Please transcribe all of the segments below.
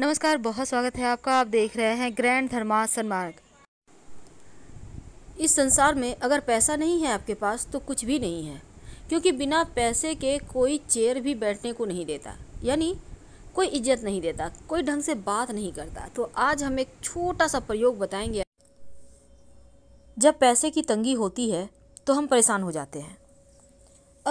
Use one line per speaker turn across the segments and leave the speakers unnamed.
नमस्कार बहुत स्वागत है आपका आप देख रहे हैं ग्रैंड धर्मा सन्मार्ग इस संसार में अगर पैसा नहीं है आपके पास तो कुछ भी नहीं है क्योंकि बिना पैसे के कोई चेयर भी बैठने को नहीं देता यानी कोई इज्जत नहीं देता कोई ढंग से बात नहीं करता तो आज हम एक छोटा सा प्रयोग बताएंगे जब पैसे की तंगी होती है तो हम परेशान हो जाते हैं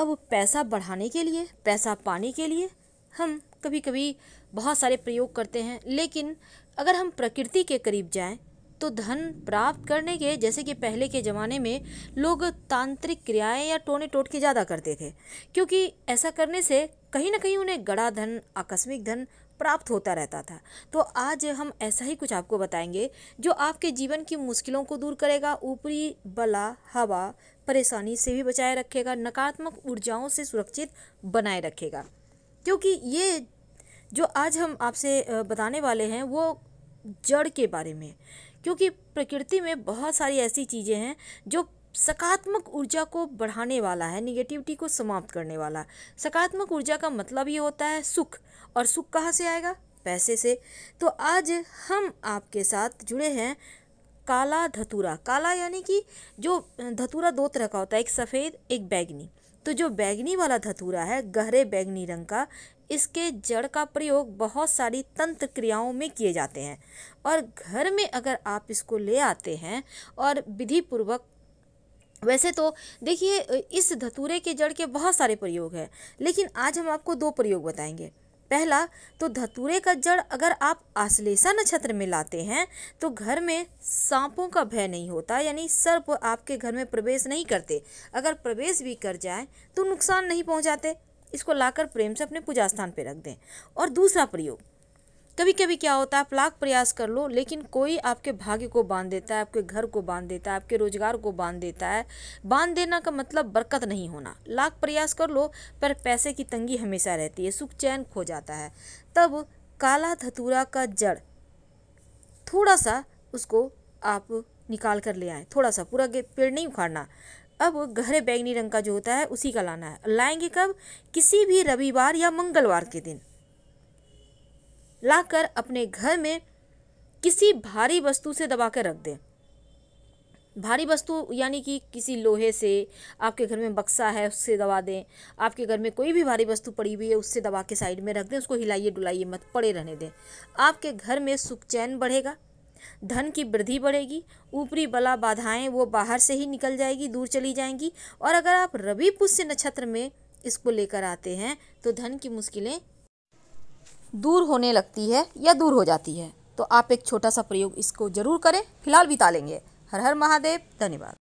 अब पैसा बढ़ाने के लिए पैसा पाने के लिए हम कभी कभी बहुत सारे प्रयोग करते हैं लेकिन अगर हम प्रकृति के करीब जाएं तो धन प्राप्त करने के जैसे कि पहले के ज़माने में लोग तांत्रिक क्रियाएं या टोने टोटके ज़्यादा करते थे क्योंकि ऐसा करने से कहीं ना कहीं उन्हें गड़ा धन आकस्मिक धन प्राप्त होता रहता था तो आज हम ऐसा ही कुछ आपको बताएंगे जो आपके जीवन की मुश्किलों को दूर करेगा ऊपरी बला हवा परेशानी से भी बचाए रखेगा नकारात्मक ऊर्जाओं से सुरक्षित बनाए रखेगा क्योंकि ये जो आज हम आपसे बताने वाले हैं वो जड़ के बारे में क्योंकि प्रकृति में बहुत सारी ऐसी चीज़ें हैं जो सकारात्मक ऊर्जा को बढ़ाने वाला है निगेटिविटी को समाप्त करने वाला सकारात्मक ऊर्जा का मतलब ये होता है सुख और सुख कहाँ से आएगा पैसे से तो आज हम आपके साथ जुड़े हैं काला धतूरा काला यानी कि जो धतूरा दो तरह का होता है एक सफ़ेद एक बैगनी तो जो बैगनी वाला धतूरा है गहरे बैगनी रंग का इसके जड़ का प्रयोग बहुत सारी तंत्र क्रियाओं में किए जाते हैं और घर में अगर आप इसको ले आते हैं और विधि पूर्वक वैसे तो देखिए इस धतूरे के जड़ के बहुत सारे प्रयोग हैं लेकिन आज हम आपको दो प्रयोग बताएंगे पहला तो धतूरे का जड़ अगर आप आश्लेषा नक्षत्र में लाते हैं तो घर में सांपों का भय नहीं होता यानी सर्प आपके घर में प्रवेश नहीं करते अगर प्रवेश भी कर जाए तो नुकसान नहीं पहुंचाते इसको लाकर प्रेम से अपने पूजा स्थान पर रख दें और दूसरा प्रयोग कभी कभी क्या होता है आप लाख प्रयास कर लो लेकिन कोई आपके भाग्य को बांध देता है आपके घर को बांध देता है आपके रोजगार को बांध देता है बांध देना का मतलब बरकत नहीं होना लाख प्रयास कर लो पर पैसे की तंगी हमेशा रहती है सुख चैन खो जाता है तब काला धतूरा का जड़ थोड़ा सा उसको आप निकाल कर ले आए थोड़ा सा पूरा पेड़ नहीं उखाड़ना अब गहरे बैंगनी रंग का जो होता है उसी का लाना है लाएंगे कब किसी भी रविवार या मंगलवार के दिन लाकर अपने घर में किसी भारी वस्तु से दबा कर रख दें भारी वस्तु यानी कि किसी लोहे से आपके घर में बक्सा है उससे दबा दें आपके घर में कोई भी भारी वस्तु पड़ी हुई है उससे दबा के साइड में रख दें उसको हिलाइए डुलाइए मत पड़े रहने दें आपके घर में सुख चैन बढ़ेगा धन की वृद्धि बढ़ेगी ऊपरी बला बाधाएं वो बाहर से ही निकल जाएगी दूर चली जाएंगी और अगर आप रवि पुष्य नक्षत्र में इसको लेकर आते हैं तो धन की मुश्किलें दूर होने लगती है या दूर हो जाती है तो आप एक छोटा सा प्रयोग इसको ज़रूर करें फिलहाल बिता लेंगे हर हर महादेव धन्यवाद